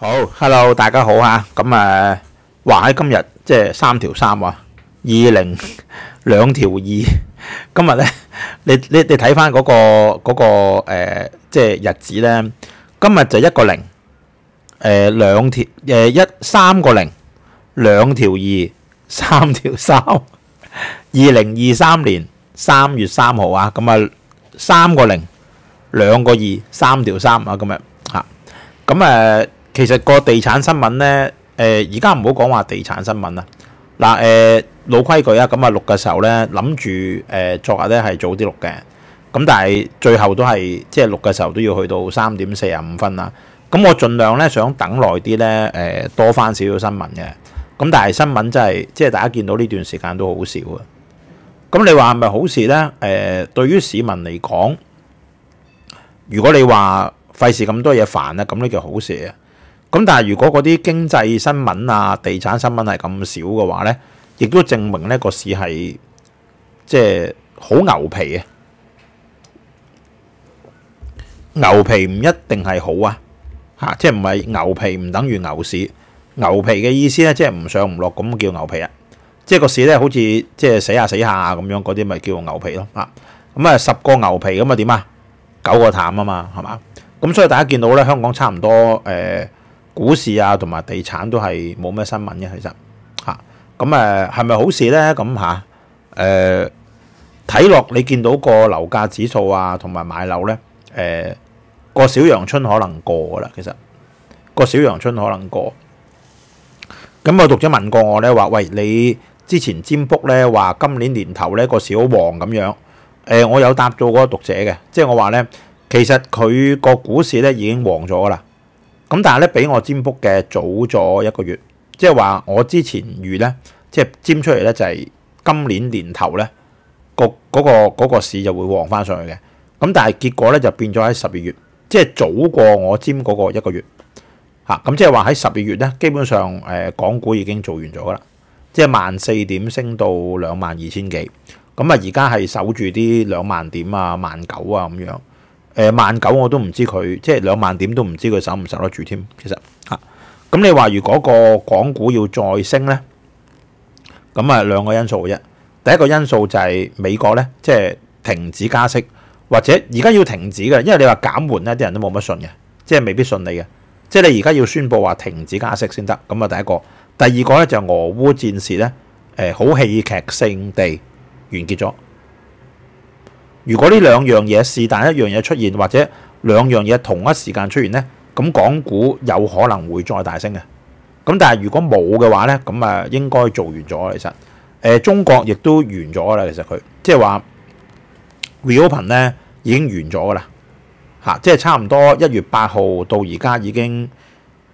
好，hello，大家好吓，咁诶，话喺今日即系三条三啊，二零两条二。今日咧，你你你睇翻嗰个嗰个诶，即系日子咧，今日就一个零，诶，两条诶一三个零，两条二，三条三，二零二三年三月三号啊！咁啊，三个零，两个二，三条三啊！今日吓，咁诶。其实个地产新闻呢，诶而家唔好讲话地产新闻啦。嗱，诶老规矩啊，咁啊录嘅时候呢，谂住诶日呢系早啲录嘅，咁但系最后都系即系录嘅时候都要去到三点四啊五分啦。咁我尽量呢想等耐啲呢，诶多翻少少新闻嘅。咁但系新闻真系即系大家见到呢段时间都好少啊。咁你话系咪好事呢？诶，对于市民嚟讲，如果你话费事咁多嘢烦啊，咁呢叫好事啊？咁但系如果嗰啲經濟新聞啊、地產新聞係咁少嘅話呢，亦都證明呢個市係即係好牛皮啊！牛皮唔一定係好啊，嚇！即係唔係牛皮唔等於牛市，牛皮嘅意思呢，即係唔上唔落咁叫牛皮啊！即係個市呢，好似即係死下死下咁樣嗰啲，咪叫牛皮咯啊！咁啊十個牛皮咁啊點啊？九個淡啊嘛係嘛？咁所以大家見到呢，香港差唔多誒。股市啊，同埋地產都係冇咩新聞嘅，其實嚇咁誒，係咪好事咧？咁嚇誒，睇落你見到個樓價指數啊，同埋買樓咧誒，個小陽春可能過噶啦，其實個小陽春可能過。咁有讀者問過我咧，話喂，你之前占卜咧話今年年頭咧個小旺咁樣誒，我有答咗個讀者嘅，即係我話咧，其實佢個股市咧已經旺咗噶啦。咁但係咧，比我占卜嘅早咗一個月，即係話我之前預咧，即係占出嚟咧就係今年年頭咧個嗰個嗰個市就會旺翻上去嘅。咁但係結果咧就變咗喺十二月，即係早過我占嗰個一個月嚇。咁即係話喺十二月咧，基本上誒港股已經做完咗啦，即係萬四點升到兩萬二千幾。咁啊而家係守住啲兩萬點啊、萬九啊咁樣。誒萬九我都唔知佢，即係兩萬點都唔知佢守唔守得住添。其實嚇，咁你話如果個港股要再升呢，咁啊兩個因素嘅啫。第一個因素就係美國呢，即係停止加息，或者而家要停止嘅，因為你話減緩呢啲人都冇乜信嘅，即係未必信你嘅。即係你而家要宣布話停止加息先得。咁啊第一個，第二個呢，就俄烏戰事呢，誒好戲劇性地完結咗。如果呢兩樣嘢是，但一樣嘢出現或者兩樣嘢同一時間出現呢，咁港股有可能會再大升嘅。咁但係如果冇嘅話呢，咁啊應該做完咗。其實，中國亦都完咗啦。其實佢即係話 reopen 呢已經完咗噶啦，即係差唔多一月八號到而家已經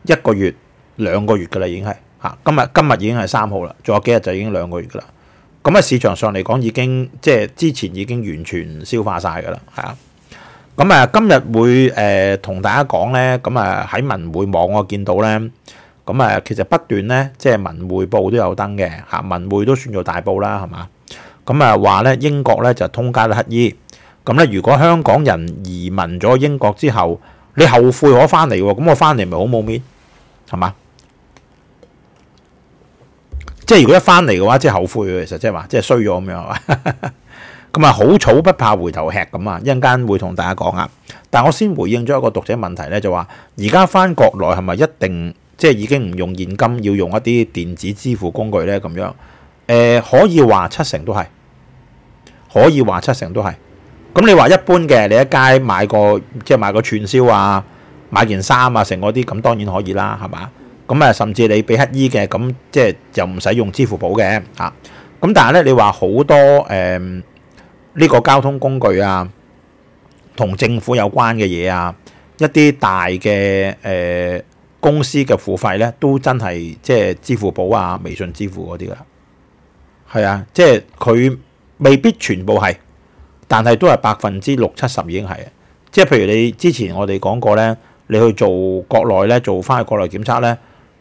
一個月兩個月噶啦，已經係今日今日已經係三號啦，仲有幾日就已經兩個月噶啦。咁啊，市場上嚟講已經即係之前已經完全消化晒噶啦，係啊。咁啊，今日會誒同大家講咧，咁啊喺文匯網我見到咧，咁啊其實不斷咧，即係文匯報都有登嘅嚇，文匯都算做大報啦，係嘛？咁啊話咧，英國咧就通街乞衣，咁咧如果香港人移民咗英國之後，你後悔我翻嚟喎，咁我翻嚟咪好冇面係嘛？即系如果一翻嚟嘅话，即系后悔其实即系话，即系衰咗咁样系嘛？咁啊好草不怕回头吃咁啊！一阵间会同大家讲啊。但我先回应咗一个读者问题咧，就话而家翻国内系咪一定即系已经唔用现金，要用一啲电子支付工具咧？咁样诶，可以话七成都系，可以话七成都系。咁你话一般嘅，你喺街买个即系买个串烧啊，买件衫啊，成嗰啲咁，当然可以啦，系嘛？咁啊，甚至你俾乞衣嘅，咁即系就唔使用支付寶嘅嚇。咁但系咧，你話好多誒呢個交通工具啊，同政府有關嘅嘢啊，一啲大嘅誒公司嘅付費咧，都真係即係支付寶啊、微信支付嗰啲啦。係啊，即係佢未必全部係，但係都係百分之六七十已經係。即係譬如你之前我哋講過咧，你去做國內咧，做翻去國內檢測咧。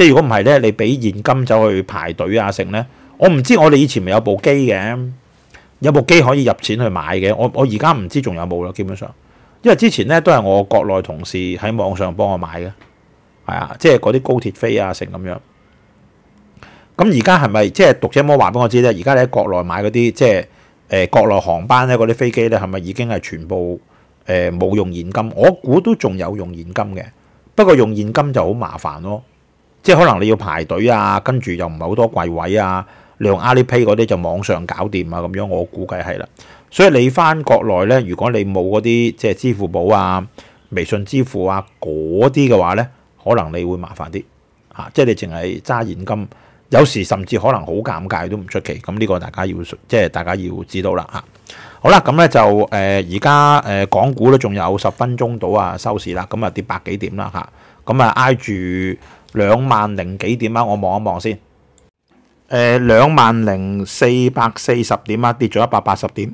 即系如果唔系咧，你俾現金走去排隊啊，成咧，我唔知我哋以前咪有部機嘅，有部機可以入錢去買嘅。我我而家唔知仲有冇啦，基本上，因為之前咧都系我國內同事喺網上幫我買嘅，系啊，即系嗰啲高鐵飛啊，成咁樣。咁而家系咪即係讀者摩話俾我知咧？而家你喺國內買嗰啲即系誒國內航班咧，嗰啲飛機咧，係咪已經係全部誒冇用現金？我估都仲有用現金嘅，不過用現金就好麻煩咯。即係可能你要排隊啊，跟住又唔係好多櫃位啊，你用 Alipay 嗰啲就網上搞掂啊，咁樣我估計係啦。所以你翻國內咧，如果你冇嗰啲即係支付寶啊、微信支付啊嗰啲嘅話咧，可能你會麻煩啲嚇，即係你淨係揸現金，有時甚至可能好尷尬都唔出奇。咁呢個大家要即係大家要知道啦好啦，咁咧就誒而家誒港股咧仲有十分鐘到啊收市啦，咁啊跌百幾點啦嚇，咁啊挨住。两万零几点啊？我望一望先。诶，两万零四百四十点啊，跌咗一百八十点。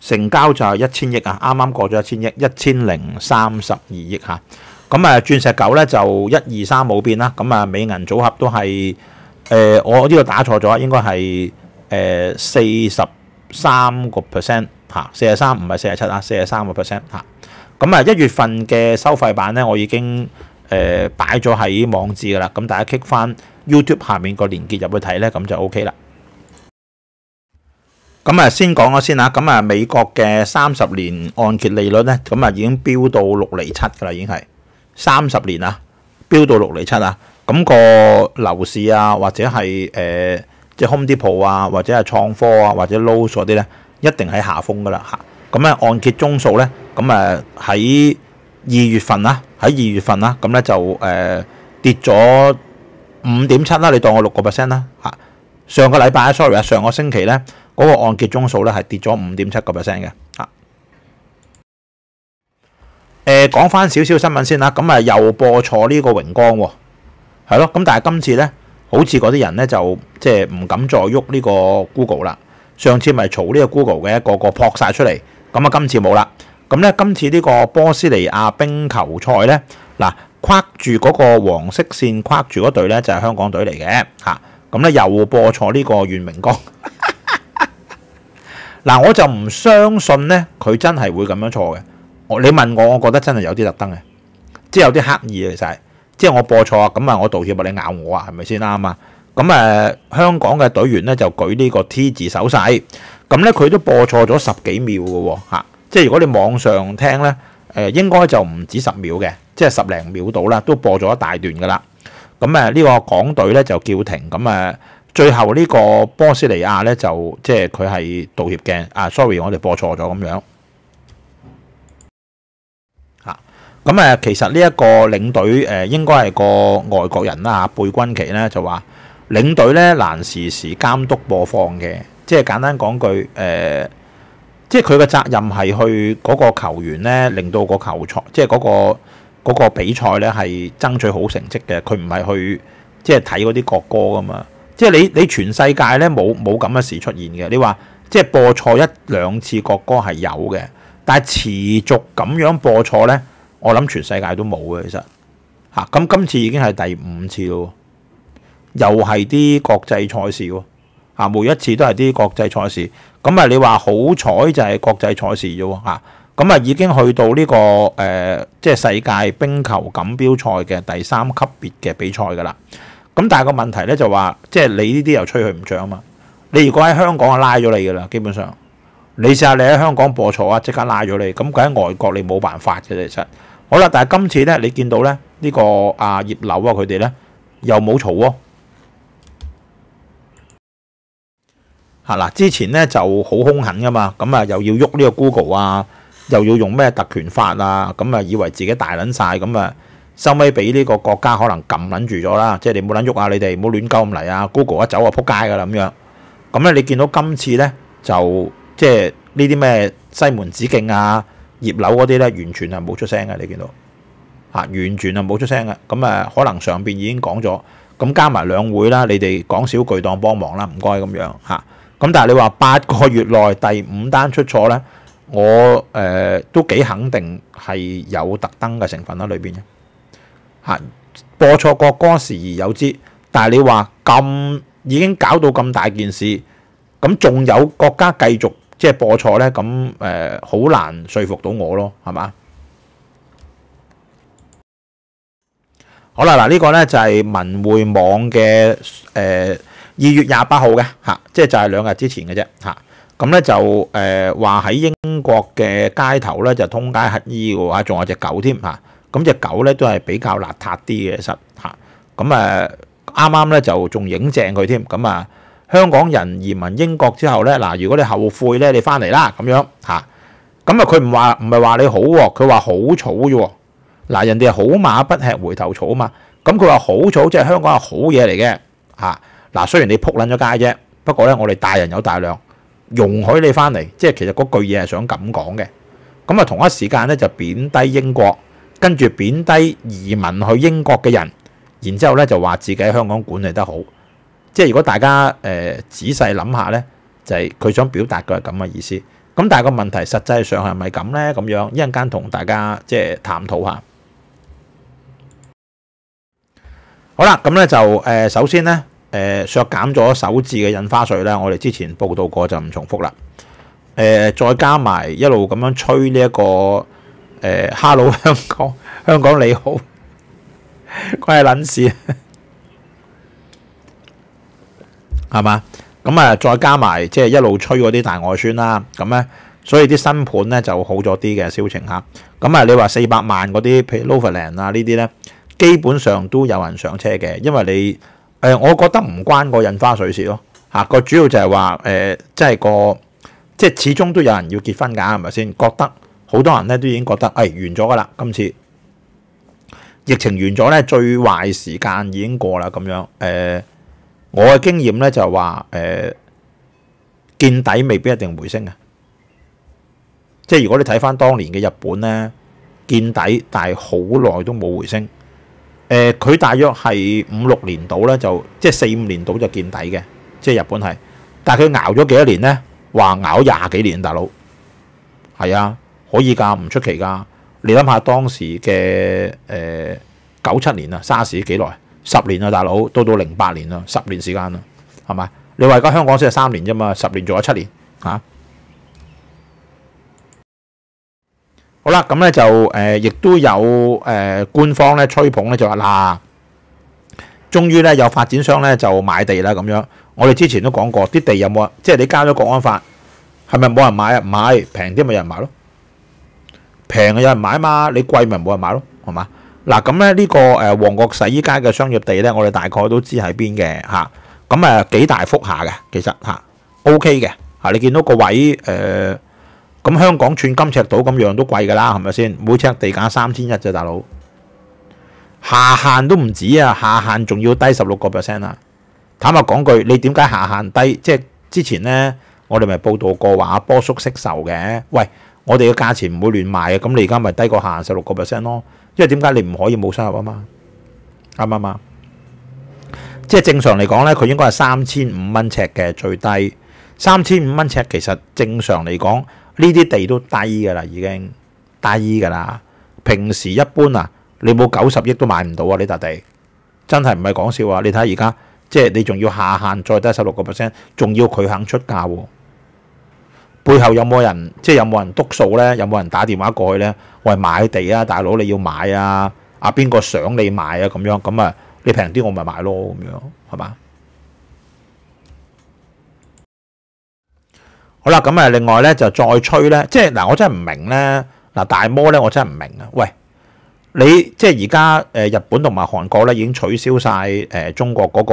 成交就系一千亿啊，啱啱过咗一千亿，一千零三十二亿吓。咁啊，钻石九咧就一二三冇变啦。咁啊，美银组合都系诶，我呢度打错咗，应该系诶四十三个 percent 吓，四十三唔系四十七啊，四十三个 percent 吓。咁啊，一月份嘅收费版咧，我已经。誒擺咗喺網志噶啦，咁大家 click 翻 YouTube 下面個連結入去睇咧，咁就 OK 啦。咁啊，先講咗先啦。咁啊，美國嘅三十年按揭利率咧，咁啊已經飆到六厘七噶啦，已經係三十年啊，飆到六厘七啊。咁個樓市啊，或者係誒即係 home depot 啊，或者係創科啊，或者 lose 嗰啲咧，一定喺下風噶啦嚇。咁啊，按揭宗數咧，咁啊喺。二月份啦，喺二月份啦，咁咧就誒跌咗五點七啦，你當我六個 percent 啦嚇。上個禮拜 sorry，上個星期咧嗰個按揭宗數咧係跌咗五點七個 percent 嘅嚇。誒講翻少少新聞先啦，咁啊又播錯呢個榮光喎，係咯。咁但係今次咧，好似嗰啲人咧就即係唔敢再喐呢個 Google 啦。上次咪嘈呢個 Google 嘅，個個撲晒出嚟，咁啊今次冇啦。咁咧，今次呢個波斯尼亞冰球賽咧，嗱框住嗰個黃色線框住嗰隊咧，就係香港隊嚟嘅嚇。咁咧又播錯呢個願明光。嗱，我就唔相信咧，佢真系會咁樣錯嘅。我你問我，我覺得真係有啲特登嘅，即係有啲刻意其曬。即係我播錯啊，咁啊，我道歉，唔你咬我啊，係咪先啱啊？咁誒，香港嘅隊員咧就舉呢個 T 字手勢。咁咧佢都播錯咗十幾秒嘅喎即係如果你網上聽咧，誒應該就唔止十秒嘅，即係十零秒到啦，都播咗一大段噶啦。咁誒呢個港隊咧就叫停。咁誒最後呢個波斯尼亞咧就即係佢係道歉嘅，啊，sorry 我哋播錯咗咁樣。嚇！咁誒其實呢一個領隊誒應該係個外國人啦貝君奇咧就話領隊咧難時時監督播放嘅，即係簡單講句誒。即係佢嘅責任係去嗰個球員咧，令到個球賽，即係嗰個嗰個比賽咧，係爭取好成績嘅。佢唔係去即係睇嗰啲國歌噶嘛。即係你你全世界咧冇冇咁嘅事出現嘅。你話即係播錯一兩次國歌係有嘅，但係持續咁樣播錯咧，我諗全世界都冇嘅。其實嚇咁今次已經係第五次咯，又係啲國際賽事喎。每一次都係啲國際賽事。咁啊，你話好彩就係國際賽事啫喎咁啊已經去到呢個誒，即係世界冰球錦標賽嘅第三級別嘅比賽㗎啦。咁但係個問題咧就話，即係你呢啲又吹去唔漲啊嘛。你如果喺香港啊拉咗你㗎啦，基本上你試下你喺香港播錯啊，即刻拉咗你。咁喺外國你冇辦法嘅其實。好啦，但係今次咧你見到咧呢個啊葉柳啊佢哋咧又冇嘈喎。吓嗱！之前咧就好凶狠噶嘛，咁啊又要喐呢個 Google 啊，又要用咩特權法啊，咁啊以為自己大撚晒，咁啊收尾俾呢個國家可能撳撚住咗啦，即係你冇撚喐啊！你哋唔好亂鳩咁嚟啊！Google 一走啊撲街噶啦咁樣。咁咧你見到今次咧就即係呢啲咩西門子勁啊、叶柳嗰啲咧，完全係冇出聲嘅。你見到嚇，完全系冇出聲嘅。咁啊可能上边已經講咗，咁加埋兩會啦，你哋講少巨檔幫忙啦，唔該咁樣嚇。咁但系你話八個月內第五單出錯呢，我誒都幾肯定係有特登嘅成分喺裏邊嘅嚇播錯國歌時而有之，但係你話咁已經搞到咁大件事，咁仲有國家繼續即係播錯呢，咁誒好難說服到我咯，係嘛？好啦，嗱呢個呢就係文匯網嘅誒。二月廿八號嘅嚇，即係就係兩日之前嘅啫嚇。咁咧就誒話喺英國嘅街頭咧就通街乞衣嘅話，仲有隻狗添嚇。咁隻狗咧都係比較邋遢啲嘅室嚇。咁誒啱啱咧就仲影正佢添咁啊。香港人移民英國之後咧，嗱如果你後悔咧，你翻嚟啦咁樣嚇。咁啊，佢唔話唔係話你好喎，佢話好草啫。嗱人哋好馬不吃回頭草啊嘛。咁佢話好草即係香港係好嘢嚟嘅嚇。嗱，雖然你撲撚咗街啫，不過咧，我哋大人有大量，容許你翻嚟，即係其實嗰句嘢係想咁講嘅。咁啊，同一時間咧就貶低英國，跟住貶低移民去英國嘅人，然之後咧就話自己喺香港管理得好。即係如果大家誒仔細諗下咧，就係佢想表達嘅係咁嘅意思。咁但係個問題實際上係咪咁咧？咁樣一陣間同大家即係探討下。好啦，咁咧就誒首先咧。誒削減咗首置嘅印花税咧，我哋之前報道過就唔重複啦。誒，再加埋一路咁樣吹呢一個誒，Hello 香港，香港你好，關係撚事係嘛？咁啊，再加埋即係一路吹嗰啲大外宣啦，咁咧，所以啲新盤咧就好咗啲嘅消情客。咁啊，你話四百萬嗰啲譬如 l o v e r l a n d 啊呢啲咧，基本上都有人上車嘅，因為你。誒，我覺得唔關個印花税事咯，嚇個主要就係話诶，即係個即係始終都有人要結婚㗎，係咪先？覺得好多人咧都已經覺得，誒完咗㗎啦，今次疫情完咗咧，最壞時間已經過啦，咁樣誒，我嘅經驗咧就係話誒，見底未必一定回升啊，即係如果你睇翻當年嘅日本咧，見底但係好耐都冇回升。誒佢大約係五六年到咧，就即係四五年到就見底嘅，即係日本係。但係佢熬咗幾多年咧？話熬廿幾年，大佬係啊，可以㗎，唔出奇㗎。你諗下當時嘅誒九七年啊，沙士幾耐？十年啊，大佬到到零八年啦，十年時間啦，係咪？你話而家香港先係三年啫嘛，十年做咗七年嚇。好啦，咁咧就誒，亦都有誒官方咧吹捧咧，就話嗱，終於咧有發展商咧就買地啦咁樣。我哋之前都講過啲地有冇啊？即係你加咗國安法，係咪冇人買啊？買平啲咪有人買咯。平嘅有人買啊嘛，你貴咪冇人買咯，係嘛？嗱咁咧呢個誒旺角衣街嘅商業地咧，我哋大概都知喺邊嘅嚇。咁啊幾大幅下嘅，其實嚇 OK 嘅嚇。你見到個位誒？咁香港寸金尺土咁樣都貴㗎啦，係咪先每尺地價三千一啫，大佬下限都唔止啊，下限仲要低十六個 percent 啊！坦白講句，你點解下限低？即係之前呢，我哋咪報道過話波叔息售嘅。喂，我哋嘅價錢唔會亂賣嘅，咁你而家咪低过下限十六個 percent 咯。因為點解你唔可以冇收入啊嘛？啱唔啱啊？即係正常嚟講呢，佢應該係三千五蚊尺嘅最低。三千五蚊尺其實正常嚟講。呢啲地都低㗎啦，已經低㗎啦。平時一般啊，你冇九十億都買唔到啊呢笪地，真係唔係講笑啊！你睇下而家，即係你仲要下限再低十六個 percent，仲要佢肯出價喎。背後有冇人，即係有冇人督數咧？有冇人打電話過去咧？喂，買地啊，大佬你要買啊？啊邊個想你買啊？咁樣咁啊，你平啲我咪買咯咁樣，係咪？好啦，咁啊，另外咧就再吹咧，即係嗱，我真係唔明咧嗱，大摩咧，我真係唔明啊。喂，你即係而家誒日本同埋韓國咧已經取消晒誒中國嗰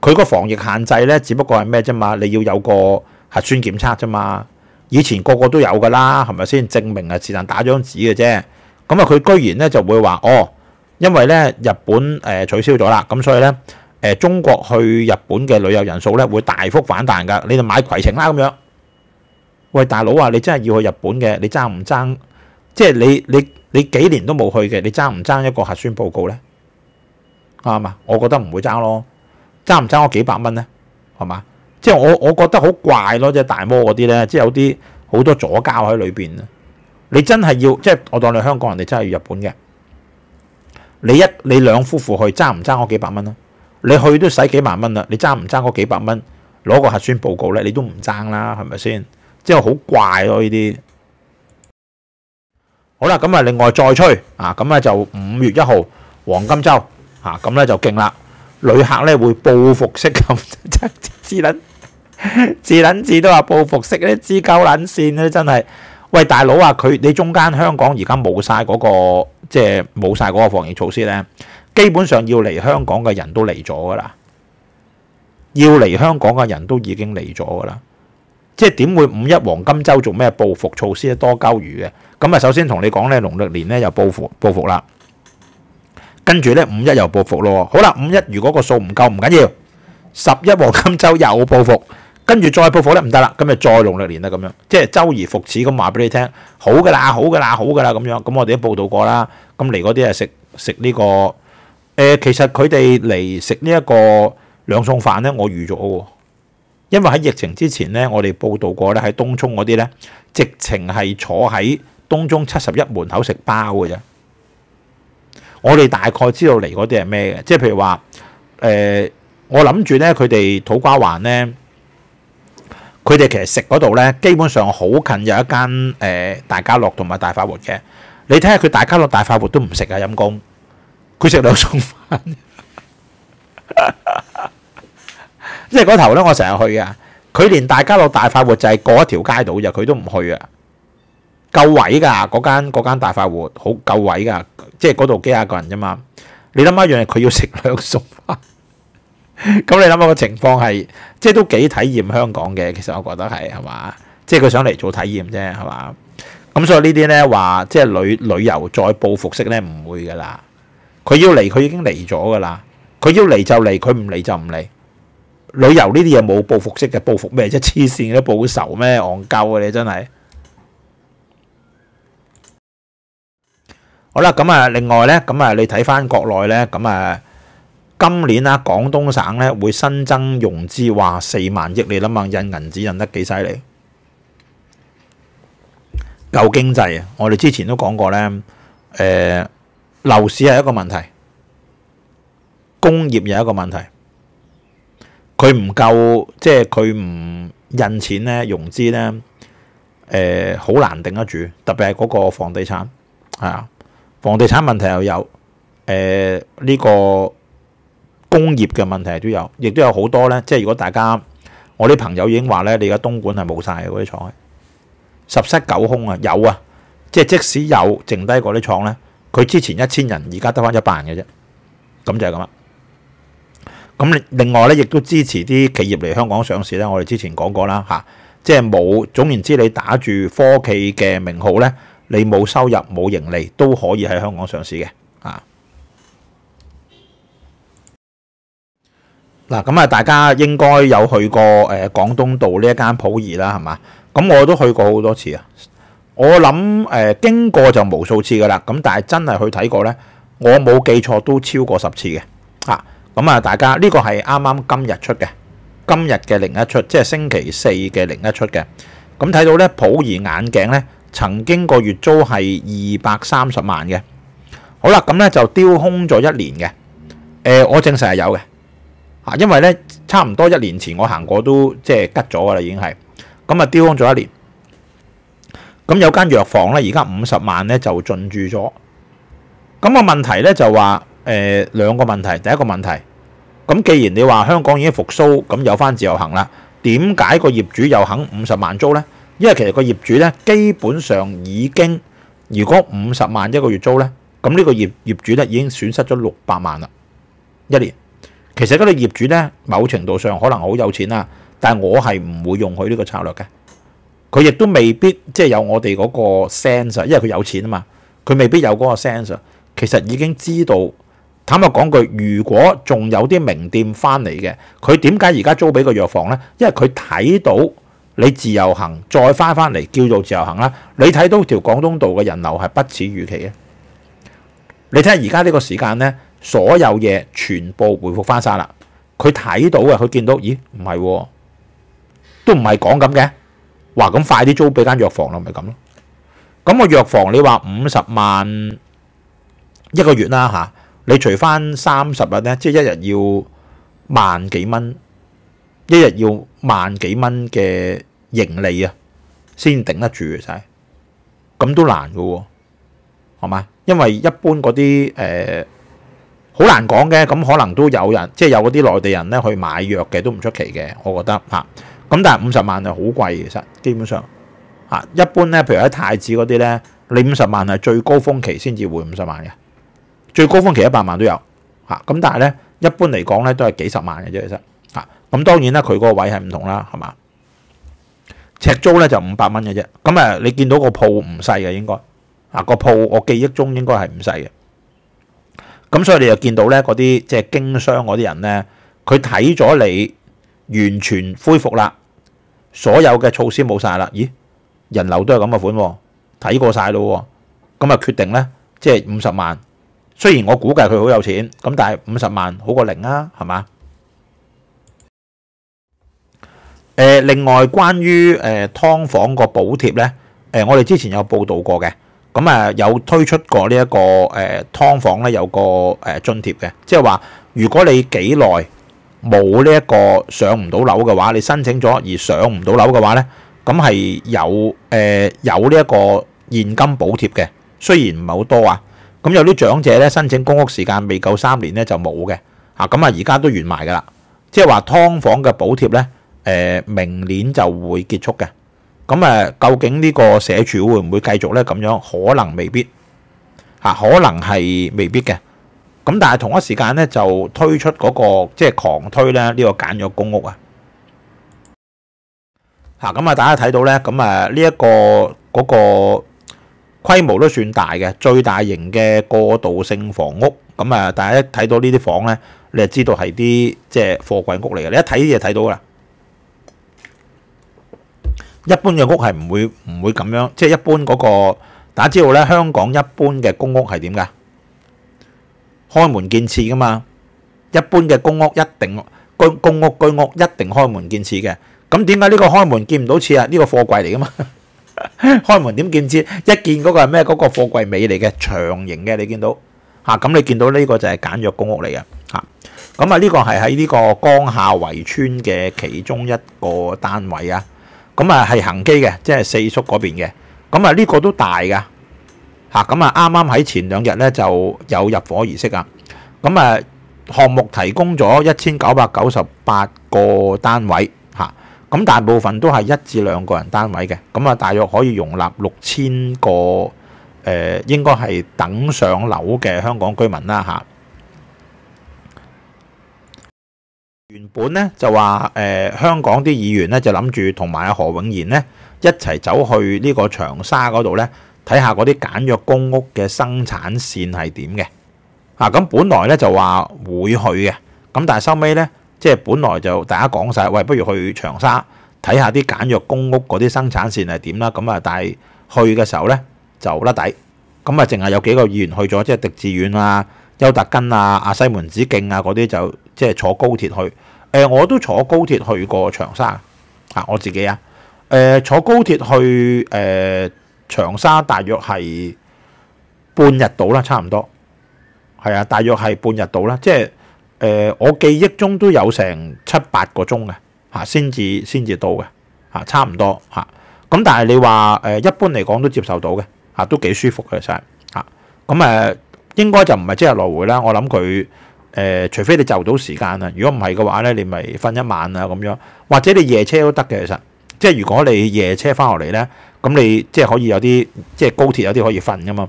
個佢個防疫限制咧，只不過係咩啫嘛？你要有個核酸檢測啫嘛？以前個個都有噶啦，係咪先證明啊？是但打張紙嘅啫。咁啊，佢居然咧就會話哦，因為咧日本誒取消咗啦，咁所以咧誒中國去日本嘅旅遊人數咧會大幅反彈㗎，你就買攜程啦咁樣。喂，大佬啊！你真係要去日本嘅？你爭唔爭？即係你你你幾年都冇去嘅？你爭唔爭一個核酸報告呢？啱嘛？我覺得唔會爭咯。爭唔爭我幾百蚊呢？係嘛？即系我我覺得好怪咯。即系大摩嗰啲呢，即系有啲好多左膠喺裏啊！你真係要即系我當你香港人，你真係要日本嘅。你一你兩夫婦去爭唔爭我幾百蚊啊？你去都使幾萬蚊啦。你爭唔爭嗰幾百蚊攞個核酸報告呢？你都唔爭啦，係咪先？即係好怪咯，呢啲好啦，咁啊，另外再吹啊，咁啊就五月一號黃金週啊，咁咧就勁啦，旅客咧會報復式咁，真 係自撚自撚字都話報復式咧，支鳩撚線咧，真係喂大佬啊，佢你中間香港而家冇晒嗰個即係冇晒嗰個防疫措施咧，基本上要嚟香港嘅人都嚟咗噶啦，要嚟香港嘅人都已經嚟咗噶啦。即系点会五一黄金周做咩报复措施多鳩魚嘅？咁啊，首先同你讲咧，农历年咧又报复报复啦，跟住咧五一又报复咯。好啦，五一如果个数唔够唔紧要，十一黄金周又报复，跟住再报复咧唔得啦，咁日再农历年啦咁样。即系周而复始咁话俾你听，好噶啦，好噶啦，好噶啦咁样。咁我哋都报道过啦。咁嚟嗰啲係食食呢个诶，其实佢哋嚟食呢一个两餸饭咧，我预咗。因为喺疫情之前呢，我哋报道过咧喺东涌嗰啲呢，直情系坐喺东涌七十一门口食包嘅啫。我哋大概知道嚟嗰啲系咩嘅，即系譬如话，诶，我谂住呢，佢哋土瓜环呢，佢哋其实食嗰度呢，基本上好近有一间诶大家乐同埋大快活嘅。你睇下佢大家乐、大快活都唔食啊，阴公，佢食流送饭。即系嗰头咧，我成日去啊！佢连大家乐大快活就系过一条街道啫，佢都唔去啊！够位噶，嗰间嗰间大快活好够位噶，即系嗰度几廿个人啫嘛！你谂下，一样佢要食兩餸。咁你谂下个情况系，即系都几体验香港嘅。其实我觉得系系嘛，即系佢想嚟做体验啫，系嘛。咁所以呢啲咧话，即系旅旅游再报复式咧唔会噶啦。佢要嚟，佢已经嚟咗噶啦。佢要嚟就嚟，佢唔嚟就唔嚟。旅遊呢啲嘢冇報復式嘅，報復咩啫？黐線嘅，報仇咩？戇鳩嘅你真係。好啦，咁啊，另外咧，咁啊，你睇翻國內咧，咁啊，今年啊，廣東省咧會新增融資話四萬億，你諗下印銀紙印得幾犀利？舊經濟啊！我哋之前都講過咧，誒樓市係一個問題，工業又一個問題。佢唔夠，即系佢唔印錢咧，融資咧，誒好難頂得住。特別係嗰個房地產，係啊，房地產問題又有，誒呢個工業嘅問題都有，亦都有好多咧。即係如果大家我啲朋友已經話咧，你而家東莞係冇晒嗰啲廠，十室九空啊，有啊，即係即使有剩低嗰啲廠咧，佢之前一千人，而家得翻一人嘅啫，咁就係咁啦。咁另外咧，亦都支持啲企業嚟香港上市咧。我哋之前講過啦，嚇，即係冇總言之，你打住科技嘅名號咧，你冇收入冇盈利都可以喺香港上市嘅。嗱，咁啊，大家應該有去過誒廣東道呢一間普爾啦，係嘛？咁我都去過好多次啊。我諗誒經過就無數次噶啦。咁但係真係去睇過咧，我冇記錯都超過十次嘅。嚇！咁啊，大家呢個係啱啱今日出嘅，今日嘅另一出，即系星期四嘅另一出嘅。咁睇到呢，普爾眼鏡呢，曾經個月租係二百三十萬嘅。好啦，咁呢就丟空咗一年嘅。誒，我證實係有嘅。因為咧差唔多一年前我行過都即係吉咗㗎啦，已經係。咁啊，丟空咗一年。咁有間藥房咧，而家五十萬咧就進駐咗。咁個問題咧就話。誒兩個問題，第一個問題，咁既然你話香港已經復甦，咁有翻自由行啦，點解個業主又肯五十萬租呢？因為其實個業主呢，基本上已經如果五十萬一個月租呢，咁呢個業業主呢已經損失咗六百萬啦，一年。其實嗰個業主呢，某程度上可能好有錢啦，但我係唔會用佢呢個策略嘅，佢亦都未必即係有我哋嗰個 sense，因為佢有錢啊嘛，佢未必有嗰個 sense，其實已經知道。坦白講句，如果仲有啲名店返嚟嘅，佢點解而家租俾個藥房呢？因為佢睇到你自由行再返返嚟，叫做自由行啦。你睇到條廣東道嘅人流係不似預期嘅。你睇下而家呢個時間呢，所有嘢全部回復翻晒啦。佢睇到嘅，佢見到，咦？唔係喎，都唔係講咁嘅，話咁快啲租俾間藥房咯，咪咁咯。咁個藥房你話五十萬一個月啦，嚇。你除翻三十日咧，即係一日要萬幾蚊，一日要萬幾蚊嘅盈利啊，先頂得住嘅使，咁都難嘅喎，係嘛？因為一般嗰啲誒，好難講嘅，咁可能都有人即係有嗰啲內地人咧去買藥嘅，都唔出奇嘅，我覺得嚇。咁但係五十萬係好貴其實基本上嚇，一般咧，譬如喺太子嗰啲咧，你五十萬係最高峰期先至會五十萬嘅。最高峰期一百萬都有嚇，咁但系咧，一般嚟講咧都係幾十萬嘅啫。其實嚇咁當然啦，佢個位係唔同啦，係嘛？尺租咧就五百蚊嘅啫。咁啊，你見到個鋪唔細嘅應該啊個鋪，我記憶中應該係唔細嘅。咁所以你就見到咧嗰啲即係經商嗰啲人咧，佢睇咗你完全恢復啦，所有嘅措施冇晒啦，咦人流都係咁嘅款喎，睇過晒咯，咁啊決定咧即係五十萬。雖然我估計佢好有錢，咁但係五十萬好過零啊，係嘛？誒，另外關於诶房個補貼呢，誒我哋之前有報道過嘅，咁啊有推出過呢一個誒房咧有個津貼嘅，即係話如果你幾耐冇呢一個上唔到樓嘅話，你申請咗而上唔到樓嘅話呢，咁係有誒有呢一個現金補貼嘅，雖然唔係好多啊。咁有啲長者咧申請公屋時間未夠三年咧就冇嘅，啊咁啊而家都完埋噶啦，即係話㓥房嘅補貼咧，誒明年就會結束嘅。咁誒究竟呢個社署會唔會繼續咧？咁樣可能未必，啊可能係未必嘅。咁但係同一時間咧就推出嗰個即係狂推咧呢個揀咗公屋啊，嚇咁啊大家睇到咧，咁啊呢一個嗰個。規模都算大嘅，最大型嘅過渡性房屋。咁啊，大家一睇到呢啲房呢，你就知道係啲即係貨櫃屋嚟嘅。你一睇呢啲睇到啦。一般嘅屋係唔會唔會咁樣，即係一般嗰個大家知道呢，香港一般嘅公屋係點噶？開門見次噶嘛。一般嘅公屋一定居公屋居屋一定開門見次嘅。咁點解呢個開門見唔到次啊？呢個貨櫃嚟噶嘛？开门点见知？一见嗰个系咩？嗰个货柜尾嚟嘅，长形嘅，你见到吓？咁你见到呢个就系简约公屋嚟嘅吓。咁啊，呢个系喺呢个江夏围村嘅其中一个单位啊。咁啊，系恒基嘅，即系四叔嗰边嘅。咁啊，呢个都大噶吓。咁啊，啱啱喺前两日咧就有入伙仪式啊。咁啊，项目提供咗一千九百九十八个单位。咁大部分都係一至兩個人單位嘅，咁啊，大約可以容納六千個誒，應該係等上樓嘅香港居民啦嚇。原本呢，就話誒，香港啲議員呢，就諗住同埋何永賢呢一齊走去呢個長沙嗰度呢，睇下嗰啲簡約公屋嘅生產線係點嘅。啊，咁本來呢就話會去嘅，咁但係收尾呢。即係本來就大家講晒，喂，不如去長沙睇下啲簡約公屋嗰啲生產線係點啦。咁啊，但係去嘅時候呢，就甩底，咁啊，淨係有幾個議員去咗，即係狄志遠啊、邱達根啊、阿西門子敬啊嗰啲就即係坐高鐵去。誒，我都坐高鐵去過長沙啊，我自己啊，誒，坐高鐵去誒長沙大約係半日到啦，差唔多係啊，大約係半日到啦，即係。誒，我記憶中都有成七八個鐘嘅嚇，先至先至到嘅嚇，差唔多嚇。咁但係你話誒，一般嚟講都接受到嘅嚇，都幾舒服嘅實嚇。咁誒應該就唔係即日來回啦。我諗佢誒，除非你就到時間啊。如果唔係嘅話咧，你咪瞓一晚啊咁樣，或者你夜車都得嘅其實。即係如果你夜車翻落嚟咧，咁你即係可以有啲即係高鐵有啲可以瞓噶嘛。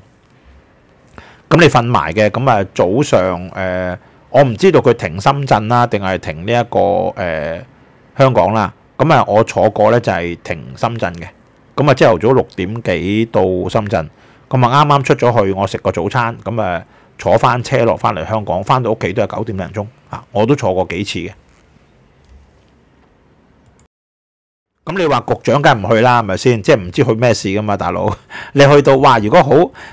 咁你瞓埋嘅，咁啊早上誒。我唔知道佢停深圳啦，定系停呢一個誒香港啦。咁啊，我坐過呢就係停深圳嘅。咁啊，朝頭早六點幾到深圳，咁啊啱啱出咗去，我食個早餐，咁啊坐翻車落翻嚟香港，翻到屋企都係九點零鐘啊！我都坐過幾次嘅。咁你話局長梗係唔去啦，係咪先？即係唔知去咩事噶嘛，大佬。你去到哇，如果好，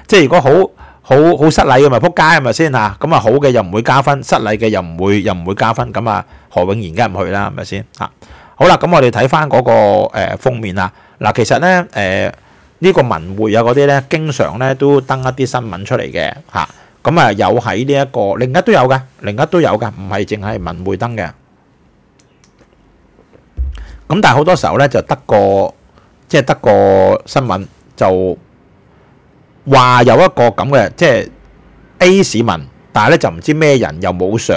即係如果好。好好失禮嘅咪撲街係咪先嚇？咁啊好嘅又唔會加分，失禮嘅又唔會又唔會加分，咁啊何永賢梗係唔去啦係咪先嚇？好啦，咁我哋睇翻嗰個封面啦。嗱，其實咧誒呢個文匯啊嗰啲咧，經常咧都登一啲新聞出嚟嘅嚇。咁啊有喺呢一個，另一都有嘅，另一都有嘅，唔係淨係文匯登嘅。咁但係好多候咧就得個，即係得個新聞就。話有一個咁嘅即係 A 市民，但係咧就唔知咩人，又冇相，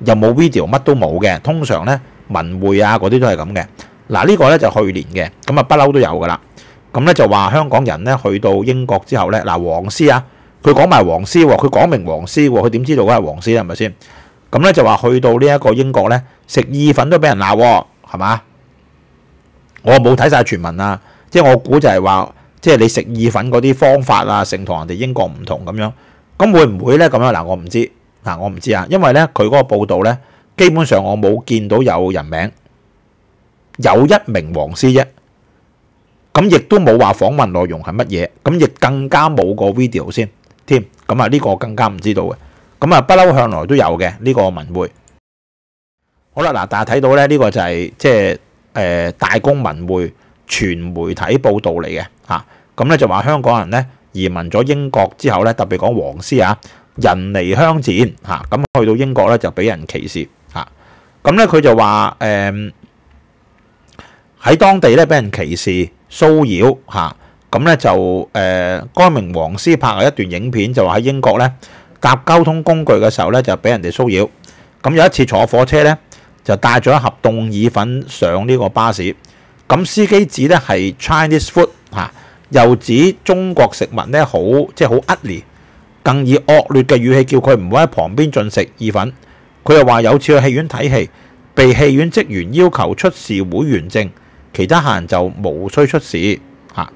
又冇 video，乜都冇嘅。通常咧，文匯啊嗰啲都係咁嘅。嗱呢個咧就去年嘅，咁啊不嬲都有噶啦。咁咧就話香港人咧去到英國之後咧，嗱黃絲啊，佢講埋黃絲喎，佢講明黃絲喎，佢點知道嗰係黃絲啊？係咪先？咁咧就話去到呢一個英國咧，食意粉都俾人鬧，係嘛？我冇睇晒全文啊，即係我估就係話。即系你食意粉嗰啲方法啊，成同人哋英國唔同咁样，咁会唔会咧咁样嗱？我唔知嗱，我唔知啊，因为咧佢嗰个报道咧，基本上我冇见到有人名，有一名黃师啫，咁亦都冇话访问内容系乜嘢，咁亦更加冇个 video 先添，咁啊呢个更加唔知道嘅，咁啊不嬲向来都有嘅呢个文会好啦嗱，大家睇到咧呢个就系即系诶大公文会全媒体报道嚟嘅吓。咁咧就話香港人咧移民咗英國之後咧，特別講黃絲啊，人離鄉展嚇，咁去到英國咧就俾人歧視嚇。咁咧佢就話誒喺當地咧俾人歧視騷擾嚇，咁咧就誒。該名黃絲拍咗一段影片，就話喺英國咧搭交通工具嘅時候咧就俾人哋騷擾。咁有一次坐火車咧就帶咗一盒凍意粉上呢個巴士，咁司機指咧係 Chinese food 又指中國食物咧好即係好厄劣，更以惡劣嘅語氣叫佢唔好喺旁邊進食意粉。佢又話有次去戲院睇戲，被戲院職員要求出示會員證，其他客人就無需出示。嚇！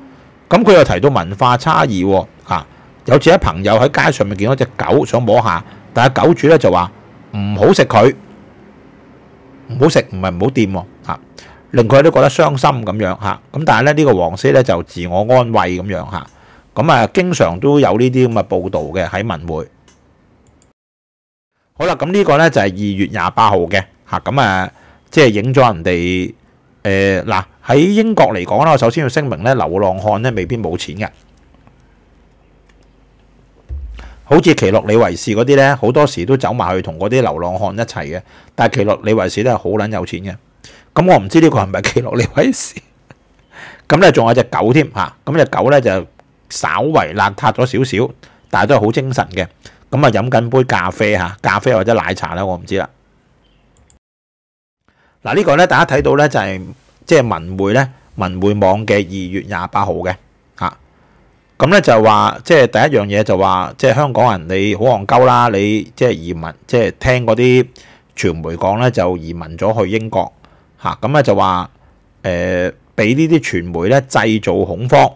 咁佢又提到文化差異。嚇！有次喺朋友喺街上面見到只狗想摸下，但係狗主咧就話唔好食佢，唔好食唔係唔好掂喎。令佢都覺得傷心咁樣嚇，咁但係咧呢個黃色咧就自我安慰咁樣嚇，咁啊經常都有呢啲咁嘅報道嘅喺文匯。好啦，咁呢個咧就係二月廿八號嘅嚇，咁啊即係影咗人哋誒嗱喺英國嚟講啦，首先要聲明咧流浪漢咧未必冇錢嘅，好似奇洛里維士嗰啲咧好多時都走埋去同嗰啲流浪漢一齊嘅，但係奇洛里維士咧係好撚有錢嘅。咁我唔知呢個係咪记記錄呢位事。咁咧，仲有隻狗添吓，咁隻狗咧就稍為邋遢咗少少，但係都係好精神嘅。咁啊，飲緊杯咖啡吓，咖啡或者奶茶啦，我唔知啦。嗱，呢個咧，大家睇到咧就係即係文匯咧，文匯網嘅二月廿八號嘅吓，咁咧就話即係第一樣嘢就話即係香港人你好戇鳩啦。你即係移民即係聽嗰啲傳媒講咧，就移民咗去英國。嚇咁咧就話誒，俾呢啲傳媒咧製造恐慌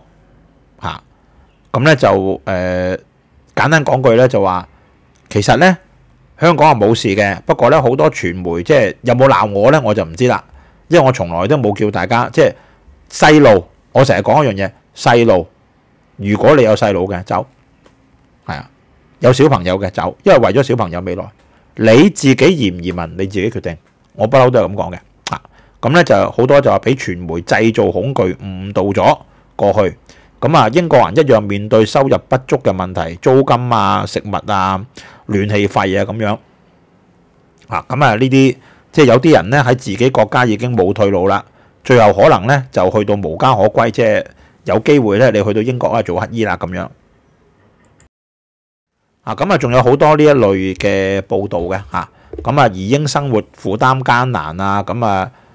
嚇。咁咧就誒簡單講句咧，就話其實咧香港係冇事嘅。不過咧好多傳媒即係有冇鬧我咧，我就唔知啦。因為我從來都冇叫大家即係細路。我成日講一樣嘢細路，如果你有細路嘅走係啊，有小朋友嘅走，因為為咗小朋友未來你自己移唔移民，你自己決定，我不嬲都係咁講嘅。咁咧就好多就話俾傳媒製造恐懼誤導咗過去。咁啊，英國人一樣面對收入不足嘅問題，租金啊、食物啊、暖氣費啊咁樣啊。咁啊，呢啲即係有啲人咧喺自己國家已經冇退路啦，最後可能咧就去到無家可歸，即係有機會咧你去到英國啊做乞衣啦咁樣啊。咁啊，仲有好多呢一類嘅報道嘅嚇。咁啊，兒嬰生活負擔艱難啊。咁啊～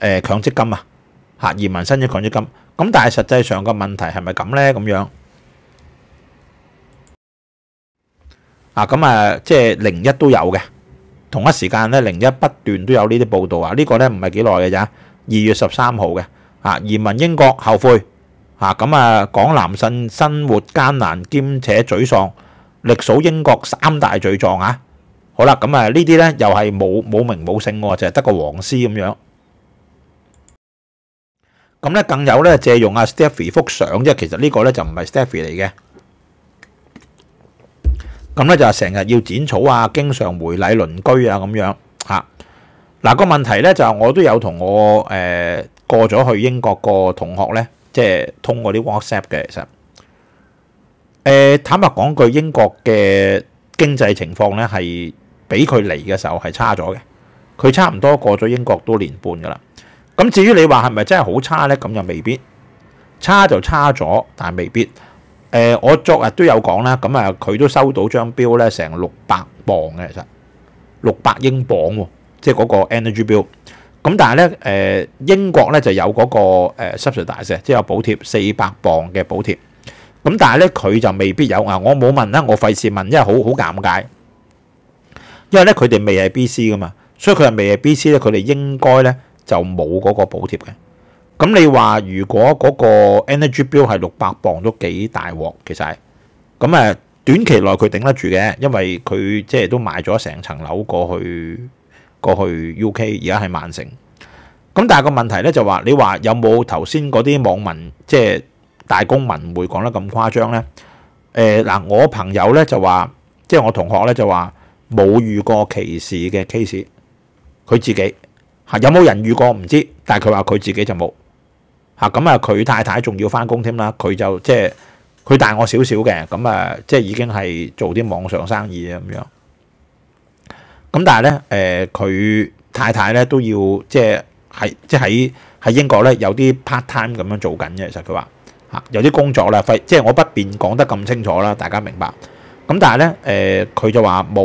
誒強積金啊，嚇！移民申請強積金咁，但係實際上個問題係咪咁咧？咁樣啊，咁啊，即係零一都有嘅同一時間咧，零一不斷都有呢啲報道啊。呢個咧唔係幾耐嘅咋，二月十三號嘅啊，移民英國後悔啊，咁啊，港男信生活艱難，兼且沮喪，歷數英國三大罪狀啊。好啦，咁啊，呢啲咧又係冇冇名冇姓，就係得個黃絲咁樣。咁咧更有咧借用阿 Stephie 幅相，即系其實呢個咧就唔係 Stephie 嚟嘅。咁咧就係成日要剪草啊，經常回禮鄰居啊咁樣嚇。嗱個問題咧就我都有同我誒過咗去英國個同學咧，即係通過啲 WhatsApp 嘅。其實誒坦白講句，英國嘅經濟情況咧係比佢嚟嘅時候係差咗嘅。佢差唔多過咗英國都年半噶啦。咁至於你話係咪真係好差咧？咁又未必差就差咗，但未必。誒，我昨日都有講啦，咁啊，佢都收到張表呢，咧，成六百磅嘅，其實六百英磅喎，即係嗰個 energy bill。咁但係咧，誒英國咧就有嗰個誒 s u b s i d i 大即係有補貼四百磅嘅補貼。咁但係咧，佢就未必有啊。我冇問啦，我費事問，因為好好尷尬，因為咧佢哋未係 B C 噶嘛，所以佢係未係 B C 咧，佢哋應該咧。就冇嗰個補貼嘅，咁你話如果嗰個 energy bill 係六百磅都幾大鑊，其實係咁誒，短期內佢頂得住嘅，因為佢即係都買咗成層樓過去過去 UK，而家係曼城。咁但係個問題咧就話，你話有冇頭先嗰啲網民即係大公民會講得咁誇張咧？誒嗱，我朋友咧就話，即係我同學咧就話冇遇過歧視嘅 case，佢自己。嚇有冇人遇過唔知，但係佢話佢自己就冇嚇咁啊！佢太太仲要翻工添啦，佢就即係佢大我少少嘅，咁啊即係已經係做啲網上生意咁樣。咁但係咧，誒佢太太咧都要即係喺即喺喺英國咧有啲 part time 咁樣做緊嘅。其實佢話嚇有啲工作啦，費即係我不便講得咁清楚啦，大家明白。咁但係咧，誒佢就話冇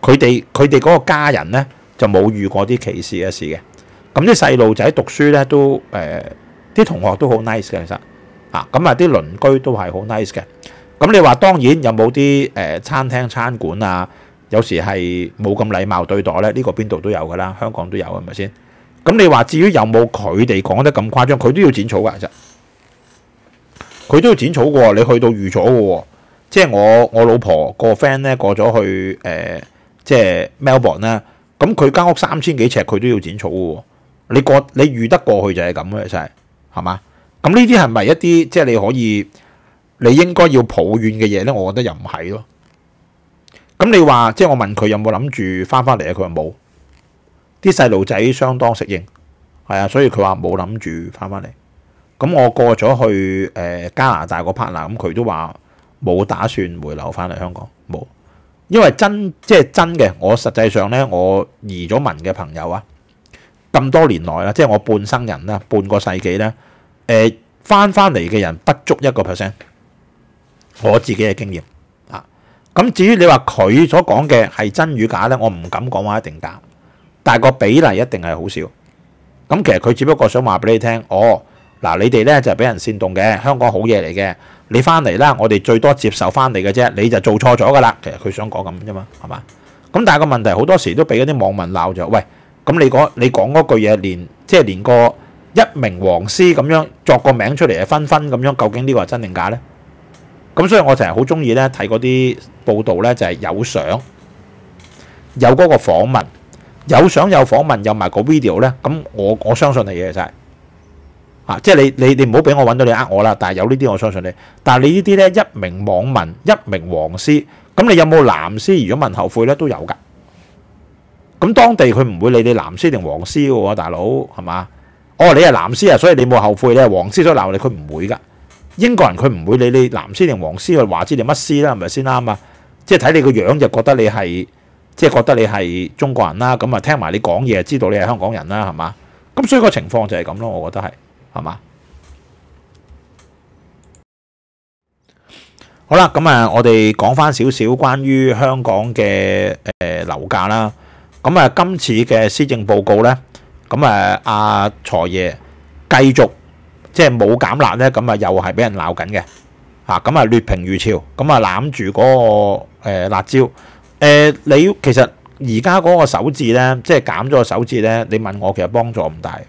佢哋佢哋嗰個家人咧。就冇遇過啲歧視嘅事嘅。咁啲細路仔讀書咧，都誒啲同學都好 nice 嘅，其實啊，咁啊啲鄰居都係好 nice 嘅。咁你話當然有冇啲誒餐廳、餐館啊，有時係冇咁禮貌對待咧？呢個邊度都有㗎啦，香港都有係咪先？咁你話至於有冇佢哋講得咁誇張，佢都要剪草㗎，其實佢都要剪草嘅喎。你去到預咗嘅喎，即係我我老婆個 friend 咧過咗去誒，即係 Melbourne 咧。咁佢間屋三千幾尺，佢都要剪草喎。你過你遇得過去就係咁嘅就係嘛？咁呢啲係咪一啲即係你可以，你應該要抱怨嘅嘢咧？我覺得又唔係咯。咁你話即係我問佢有冇諗住翻翻嚟啊？佢話冇。啲細路仔相當適應，係啊，所以佢話冇諗住翻翻嚟。咁我過咗去誒加拿大個 partner，咁佢都話冇打算回流翻嚟香港，冇。因為真即係真嘅，我實際上咧，我移咗民嘅朋友啊，咁多年來啦，即係我半生人啦，半個世紀咧，誒翻翻嚟嘅人不足一個 percent，我自己嘅經驗啊。咁至於你話佢所講嘅係真與假咧，我唔敢講話一定假，但係個比例一定係好少。咁其實佢只不過想話俾你聽，哦嗱，你哋咧就俾人煽動嘅，香港好嘢嚟嘅。你翻嚟啦，我哋最多接受翻嚟嘅啫，你就做錯咗噶啦。其實佢想講咁啫嘛，係嘛？咁但係個問題好多時都俾嗰啲網民鬧咗。喂，咁你講你講嗰句嘢，連即係連個一名黃師咁樣作個名出嚟嘅紛紛咁樣，究竟呢個係真定假呢？咁所以我成日好中意咧睇嗰啲報道咧，就係有相、有嗰個訪問、有相有訪問、有埋個 video 咧。咁我我相信嘅嘢就係。啊！即係你你你唔好俾我揾到你呃我啦，但係有呢啲我相信你。但係你呢啲咧，一名網民，一名黃絲，咁你有冇藍絲？如果問後悔咧，都有㗎。咁當地佢唔會理你藍絲定黃絲嘅喎，大佬係嘛？哦，你係藍絲啊，所以你冇後悔。你黃絲所鬧你，佢唔會㗎。英國人佢唔會理你藍絲定黃絲佢話知你乜絲啦？係咪先啱啊？即係睇你個樣就覺得你係，即係覺得你係中國人啦。咁啊，聽埋你講嘢知道你係香港人啦，係嘛？咁所以個情況就係咁咯，我覺得係。系嘛？好啦，咁啊，我哋讲翻少少关于香港嘅诶楼价啦。咁啊，今次嘅施政报告呢，咁啊，阿财爷继续即系冇减辣呢，咁啊，又系俾人闹紧嘅。吓，咁啊，劣评如潮，咁啊揽住嗰个诶辣椒。诶，你其实而家嗰个手指呢，即系减咗个手指呢，你问我其实帮助唔大。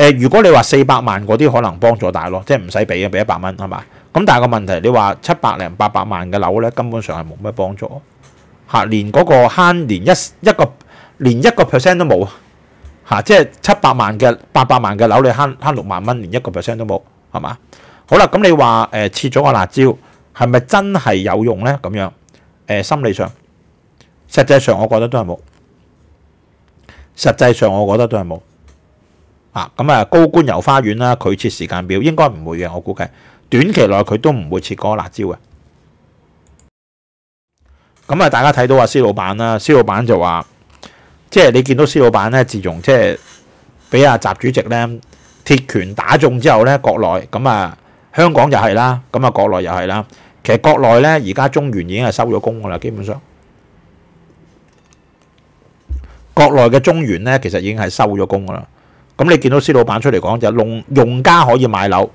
誒，如果你話四百萬嗰啲可能幫助大咯，即係唔使俾啊，俾一百蚊係嘛？咁但係個問題，你話七百零八百萬嘅樓咧，根本上係冇乜幫助嚇，連嗰個慳，連一一個，連一個 percent 都冇嚇，即係七百萬嘅八百萬嘅樓，你慳慳六萬蚊，連一個 percent 都冇係嘛？好啦，咁你話誒切咗個辣椒，係咪真係有用咧？咁樣誒，心理上，實際上我覺得都係冇，實際上我覺得都係冇。啊咁啊，高官遊花園啦，佢設時間表應該唔會嘅，我估計短期內佢都唔會設嗰個辣椒嘅。咁啊，大家睇到阿施老闆啦，施老闆就話，即係你見到施老闆咧，自從即係俾阿習主席咧鐵拳打中之後咧，國內咁啊，香港就係啦，咁啊，國內又係啦。其實國內咧而家中原已經係收咗工噶啦，基本上國內嘅中原咧，其實已經係收咗工噶啦。咁你見到施老闆出嚟講就用用家可以買樓，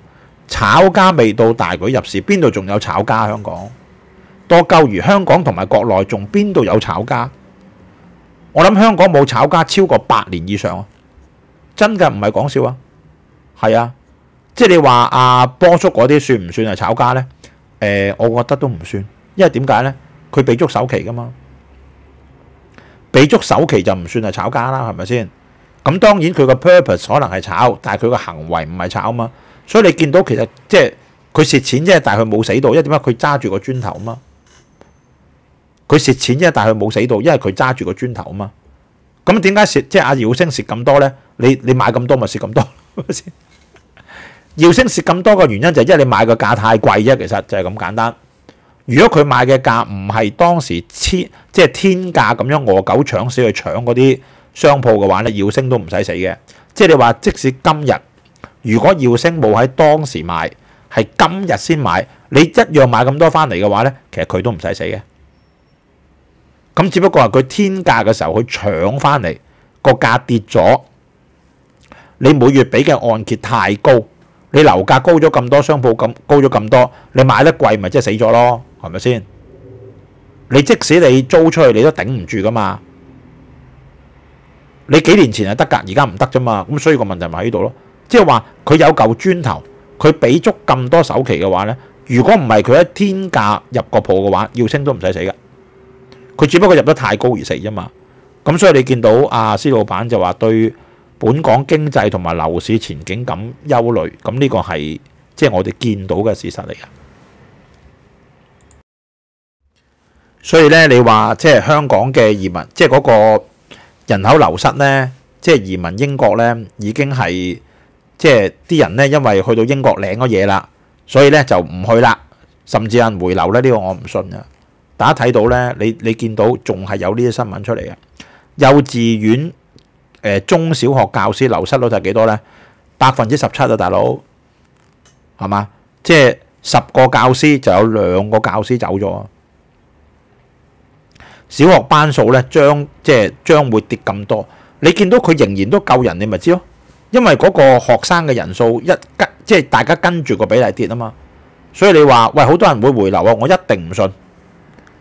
炒家未到大舉入市，邊度仲有炒家？香港多鳩如香港同埋國內，仲邊度有炒家？我諗香港冇炒家超過八年以上啊！真嘅唔係講笑啊！係啊，即係你話阿波叔嗰啲算唔算係炒家呢？誒，我覺得都唔算，因為點解呢？佢俾足首期㗎嘛，俾足首期就唔算係炒家啦，係咪先？咁當然佢個 purpose 可能係炒，但係佢個行為唔係炒啊嘛。所以你見到其實即係佢蝕錢啫，但係佢冇死到，因為點解佢揸住個磚頭啊嘛？佢蝕錢啫，但係佢冇死到，因為佢揸住個磚頭啊嘛。咁點解蝕？即係阿姚星蝕咁多咧？你你買咁多咪蝕咁多？姚星蝕咁多嘅原因就係因為你買嘅價太貴啫，其實就係咁簡單。如果佢買嘅價唔係當時天即係天價咁樣，餓狗搶死去搶嗰啲。商鋪嘅話咧，耀星都唔使死嘅，即係你話即使今日如果耀星冇喺當時買，係今日先買，你一樣買咁多翻嚟嘅話咧，其實佢都唔使死嘅。咁只不過係佢天價嘅時候佢搶翻嚟個價跌咗，你每月俾嘅按揭太高，你樓價高咗咁多，商鋪咁高咗咁多，你買得貴咪即係死咗咯，係咪先？你即使你租出去，你都頂唔住噶嘛。你幾年前係得㗎，而家唔得啫嘛。咁所以個問題咪喺度咯，即系話佢有嚿磚頭，佢俾足咁多首期嘅話呢，如果唔係佢一天價入個鋪嘅話，要清都唔使死㗎。佢只不過入得太高而死啫嘛。咁所以你見到阿施老闆就話對本港經濟同埋樓市前景咁憂慮，咁呢個係即係我哋見到嘅事實嚟嘅。所以咧，你話即係香港嘅移民，即係嗰個。人口流失呢，即係移民英國呢，已經係即係啲人呢，因為去到英國領咗嘢啦，所以呢就唔去啦，甚至有人回流呢，呢個我唔信啊！大家睇到呢，你你見到仲係有呢啲新聞出嚟嘅，幼稚園中小學教師流失率就幾多呢？百分之十七啊，大佬係嘛？即係十個教師就有兩個教師走咗。小學班數咧將即係將會跌咁多，你見到佢仍然都夠人，你咪知咯。因為嗰個學生嘅人數一跟即係大家跟住個比例跌啊嘛，所以你話喂好多人會回流啊，我一定唔信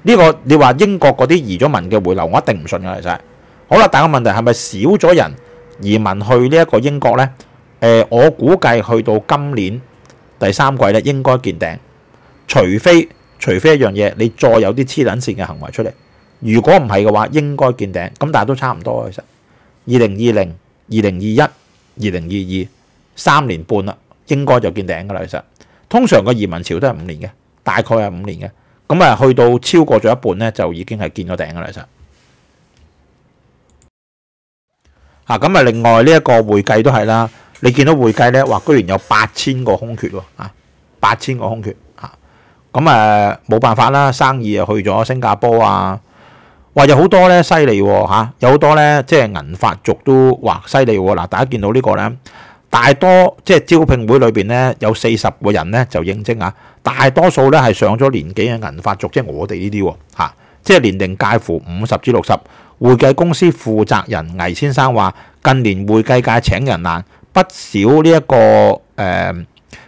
呢個。你話英國嗰啲移咗民嘅回流，我一定唔信㗎，其實好啦。但個問題係咪少咗人移民去呢一個英國咧？誒，我估計去到今年第三季咧應該見頂，除非除非一樣嘢，你再有啲黐撚線嘅行為出嚟。如果唔係嘅話，應該見頂咁，但係都差唔多其實。二零二零、二零二一、二零二二，三年半啦，應該就見頂噶啦其實。通常個移民潮都係五年嘅，大概係五年嘅。咁啊，去到超過咗一半咧，就已經係見咗頂噶啦其實。啊咁啊，另外呢一個會計都係啦，你見到會計咧，哇，居然有八千個空缺喎啊，八千個空缺啊。咁啊，冇辦法啦，生意啊去咗新加坡啊。話有好多咧，犀利喎嚇！有好多咧，即係銀髮族都話犀利喎。嗱，大家見到呢個咧，大多即係招聘會裏邊咧，有四十個人咧就應徵啊。大多數咧係上咗年紀嘅銀髮族，即係我哋呢啲喎嚇，即係年齡介乎五十至六十。會計公司負責人魏先生話：近年會計界請人難，不少呢一個誒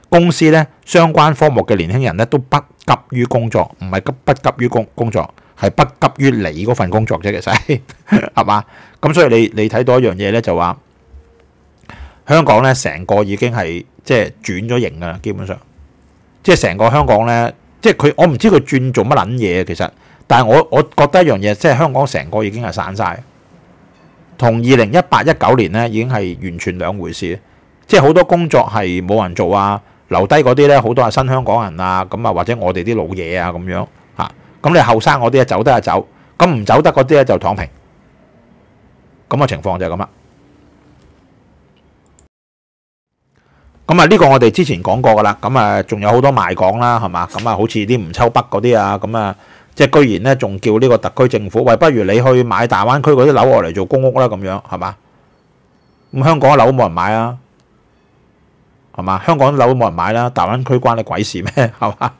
公司咧相關科目嘅年輕人咧都不急於工作，唔係急不急於工工作。系不急於你嗰份工作啫，其實 係，嘛？咁所以你你睇到一樣嘢咧，就話香港咧成個已經係即係轉咗型噶啦，基本上即係成個香港咧，即係佢我唔知佢轉做乜撚嘢其實，但系我我覺得一樣嘢，即係香港成個已經係散晒，同二零一八一九年咧已經係完全兩回事即係好多工作係冇人做啊，留低嗰啲咧好多係新香港人啊，咁啊或者我哋啲老嘢啊咁樣。咁你后生嗰啲啊走得就走，咁唔走得嗰啲咧就躺平，咁嘅情况就系咁啦。咁啊，呢个我哋之前讲过噶啦，咁啊仲有好多卖港啦，系嘛？咁啊，好似啲唔抽北嗰啲啊，咁啊，即系居然咧仲叫呢个特区政府，喂，不如你去买大湾区嗰啲楼我嚟做公屋啦，咁样系嘛？咁香港嘅楼冇人买啊，系嘛？香港啲楼都冇人买啦，大湾区关你鬼事咩？系嘛？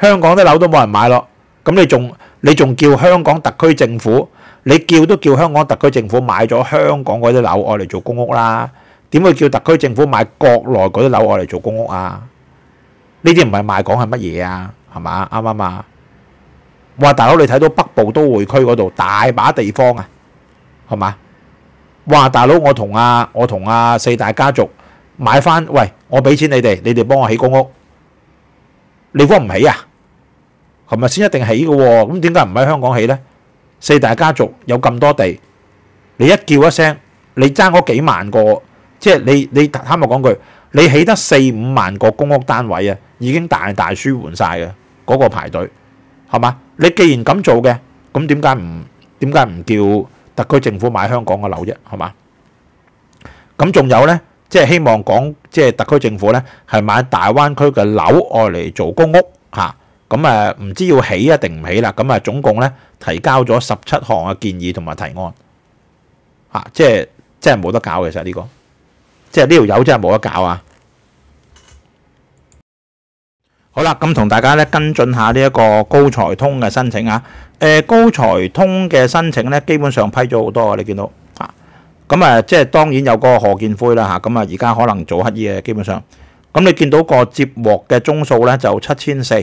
香港啲楼都冇人买咯。咁你仲你仲叫香港特區政府？你叫都叫香港特區政府買咗香港嗰啲樓愛嚟做公屋啦？點會叫特區政府買國內嗰啲樓愛嚟做公屋啊？呢啲唔係賣港係乜嘢啊？係嘛？啱啱啊？哇！大佬你睇到北部都會區嗰度大把地方啊，係嘛？哇！大佬我同阿我同阿四大家族買翻喂，我俾錢你哋，你哋幫我起公屋，你方唔起啊？係咪先一定起嘅？咁點解唔喺香港起呢？四大家族有咁多地，你一叫一聲，你爭嗰幾萬個，即係你你坦白講句，你起得四五萬個公屋單位啊，已經大大舒緩晒嘅嗰個排隊，係嘛？你既然咁做嘅，咁點解唔点解唔叫特區政府買香港嘅樓啫？係嘛？咁仲有呢，即係希望講即係特區政府呢，係買大灣區嘅樓愛嚟做公屋嚇。咁誒唔知要起啊定唔起啦？咁啊總共咧提交咗十七項嘅建議同埋提案嚇，即係即係冇得搞嘅。其實呢個即係呢條友真係冇得搞啊！好啦，咁同大家咧跟進下呢一個高才通嘅申請啊，誒高才通嘅申請咧，基本上批咗好多啊，你見到啊咁啊即係當然有個何建輝啦嚇。咁啊而家可能做黑衣嘅，基本上咁你見到個接獲嘅宗數咧就七千四。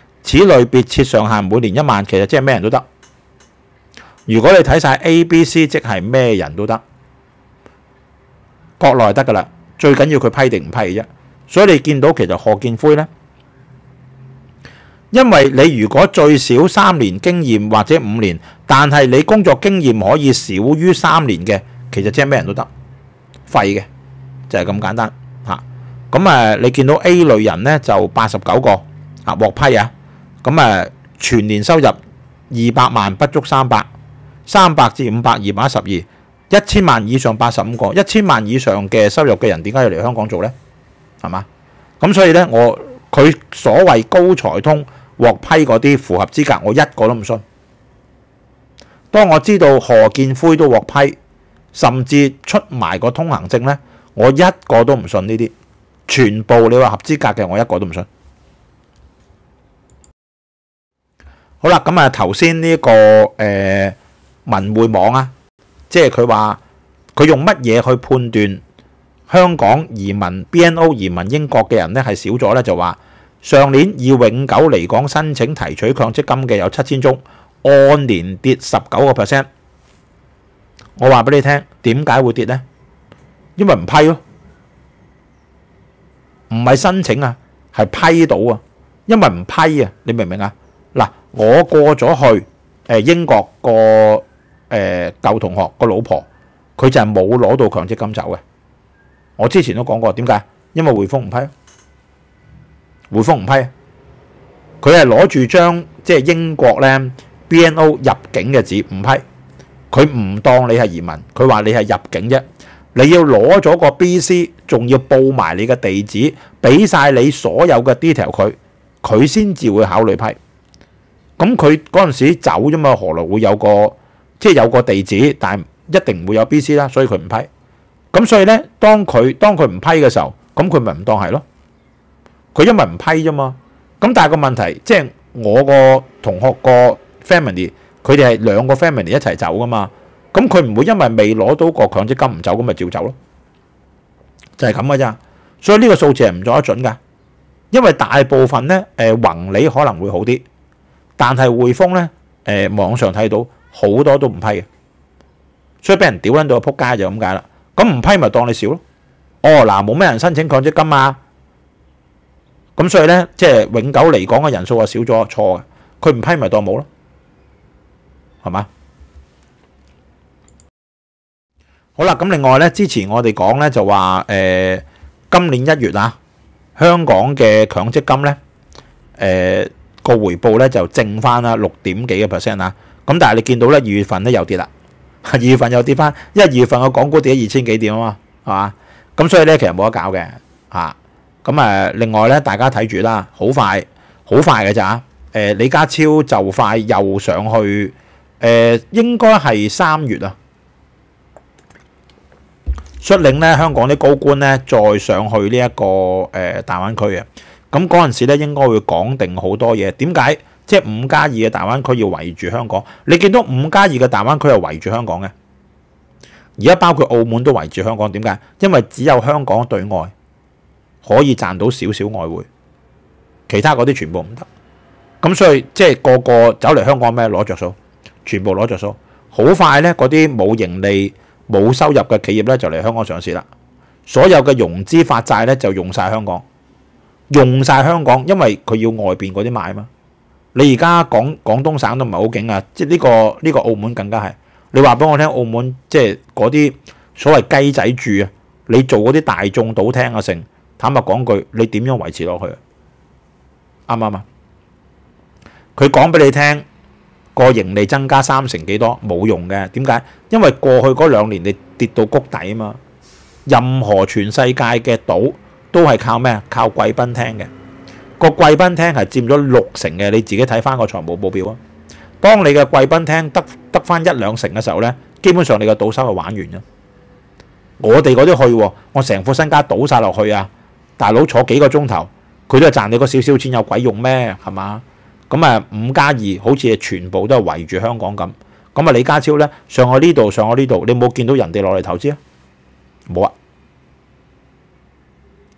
此類別設上限每年一萬，其實即係咩人都得。如果你睇晒 A、B、C，即係咩人都得，國內得噶啦。最緊要佢批定唔批嘅啫。所以你見到其實何建輝呢？因為你如果最少三年經驗或者五年，但係你工作經驗可以少於三年嘅，其實即係咩人都得，廢嘅就係咁簡單吓。咁啊、你見到 A 類人呢，就八十九個啊獲批啊！咁誒，全年收入二百萬不足三百，三百至五百二百十二，一千萬以上八十五個，一千萬以上嘅收入嘅人點解要嚟香港做呢？係嘛？咁所以呢，我佢所謂高財通獲批嗰啲符合資格，我一個都唔信。當我知道何建輝都獲批，甚至出埋個通行證呢，我一個都唔信呢啲。全部你話合資格嘅，我一個都唔信。好啦，咁啊，頭先呢個誒文匯網啊，即係佢話佢用乜嘢去判斷香港移民 BNO 移民英國嘅人咧係少咗咧，就話上年以永久嚟港申請提取強積金嘅有七千宗，按年跌十九個 percent。我話俾你聽，點解會跌呢？因為唔批咯，唔係申請啊，係批到啊，因為唔批啊，你明唔明啊？我過咗去誒英國個誒舊同學個老婆，佢就係冇攞到強積金走嘅。我之前都講過點解？因為匯豐唔批，匯豐唔批。佢係攞住張即係英國咧 B N O 入境嘅紙，唔批。佢唔當你係移民，佢話你係入境啫。你要攞咗個 B C，仲要報埋你嘅地址，俾晒你所有嘅 detail 佢，佢先至會考慮批。咁佢嗰陣時走啫嘛，何來會有個即係有個地址，但一定唔會有 B C 啦，所以佢唔批。咁所以咧，當佢當佢唔批嘅時候，咁佢咪唔當係咯。佢因為唔批啫嘛。咁但係個問題，即係我個同學個 family，佢哋係兩個 family 一齊走噶嘛。咁佢唔會因為未攞到個強積金唔走，咁咪照走咯。就係咁嘅咋。所以呢個數字係唔做得準噶，因為大部分咧，誒宏理可能會好啲。但系匯豐咧，誒網上睇到好多都唔批嘅，所以俾人屌撚到啊，撲街就咁解啦。咁唔批咪當你少咯。哦，嗱，冇咩人申請強積金啊。咁所以咧，即係永久嚟講嘅人數啊少咗，錯嘅。佢唔批咪當冇咯，係嘛？好啦，咁另外咧，之前我哋講咧就話誒，今年一月啊，香港嘅強積金咧，誒。個回報咧就正翻啦，六點幾嘅 percent 啊！咁但系你見到咧二月份咧又跌啦，二月份又跌翻。一月份嘅港股跌咗二千幾點啊嘛，係嘛？咁所以咧其實冇得搞嘅嚇。咁誒，另外咧大家睇住啦，好快，好快嘅咋？誒李家超就快又上去，誒應該係三月啊！率領咧香港啲高官咧再上去呢一個誒大灣區嘅。咁嗰陣時咧，應該會講定好多嘢。點解即係五加二嘅大灣區要圍住香港？你見到五加二嘅大灣區係圍住香港嘅，而家包括澳門都圍住香港。點解？因為只有香港對外可以賺到少少外匯，其他嗰啲全部唔得。咁所以即係個個走嚟香港咩攞着數，全部攞着數。好快咧，嗰啲冇盈利、冇收入嘅企業咧，就嚟香港上市啦。所有嘅融資發債咧，就用晒香港。用晒香港，因為佢要外邊嗰啲買嘛。你而家廣廣東省都唔係好勁啊，即係呢個呢個澳門更加係。你話俾我聽，澳門即係嗰啲所謂雞仔住啊，你做嗰啲大眾賭廳啊，成坦白講句，你點樣維持落去啊？啱唔啱啊？佢講俾你聽個盈利增加三成幾多冇用嘅，點解？因為過去嗰兩年你跌到谷底啊嘛。任何全世界嘅賭都係靠咩啊？靠貴賓廳嘅個貴賓廳係佔咗六成嘅，你自己睇翻個財務報表啊。當你嘅貴賓廳得得翻一兩成嘅時候呢，基本上你個賭收就玩完咗。我哋嗰啲去，我成副身家賭晒落去啊！大佬坐幾個鐘頭，佢都係賺你嗰少少錢，有鬼用咩？係嘛？咁啊，五加二好似全部都係圍住香港咁。咁啊，李家超呢，上我呢度，上我呢度，你冇見到人哋落嚟投資啊？冇啊！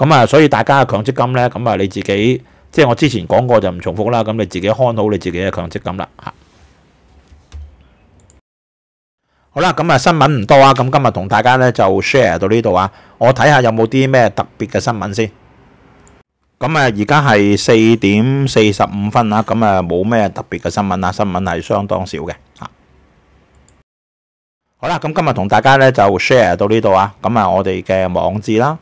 咁啊，所以大家嘅強積金咧，咁啊你自己，即系我之前講過就唔重複啦。咁你自己看好你自己嘅強積金啦嚇。好啦，咁啊新聞唔多啊。咁今日同大家咧就 share 到呢度啊。我睇下有冇啲咩特別嘅新聞先。咁啊，而家系四點四十五分啦，咁啊，冇咩特別嘅新聞啊。新聞係相當少嘅嚇。好啦，咁今日同大家咧就 share 到呢度啊。咁啊，我哋嘅網址啦。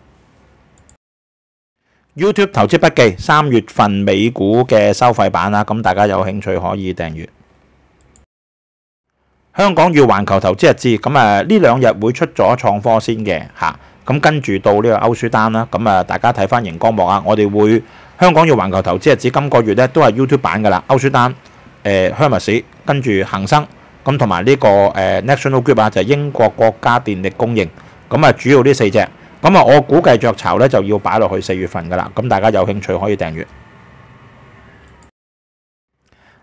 YouTube 投資筆記三月份美股嘅收費版啦，咁大家有興趣可以訂閱。香港要環球投資日志，咁誒呢兩日會出咗創科先嘅嚇，咁跟住到呢個歐舒丹啦，咁誒大家睇翻熒光幕啊，我哋會香港要環球投資日志今個月咧都係 YouTube 版噶啦，歐舒丹、誒 Hermes 跟住恒生，咁同埋呢個誒 National Grid 啊，就英國國家電力供應，咁啊主要呢四隻。咁啊，我估計雀巢咧就要擺落去四月份噶啦。咁大家有興趣可以訂閱。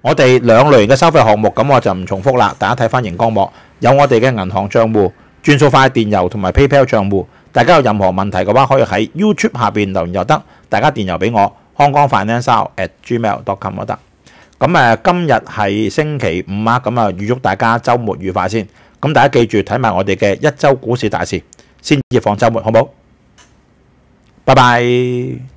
我哋兩類嘅收費項目，咁我就唔重複啦。大家睇翻熒光幕，有我哋嘅銀行帳户、轉數快電郵同埋 PayPal 帳户。大家有任何問題嘅話，可以喺 YouTube 下面留言又得。大家電郵俾我，康 g f i n at n c a gmail dot com 都得。咁今日係星期五啊，咁啊，預祝大家週末愉快先。咁大家記住睇埋我哋嘅一周股市大事。先至放周末，好唔好？拜拜。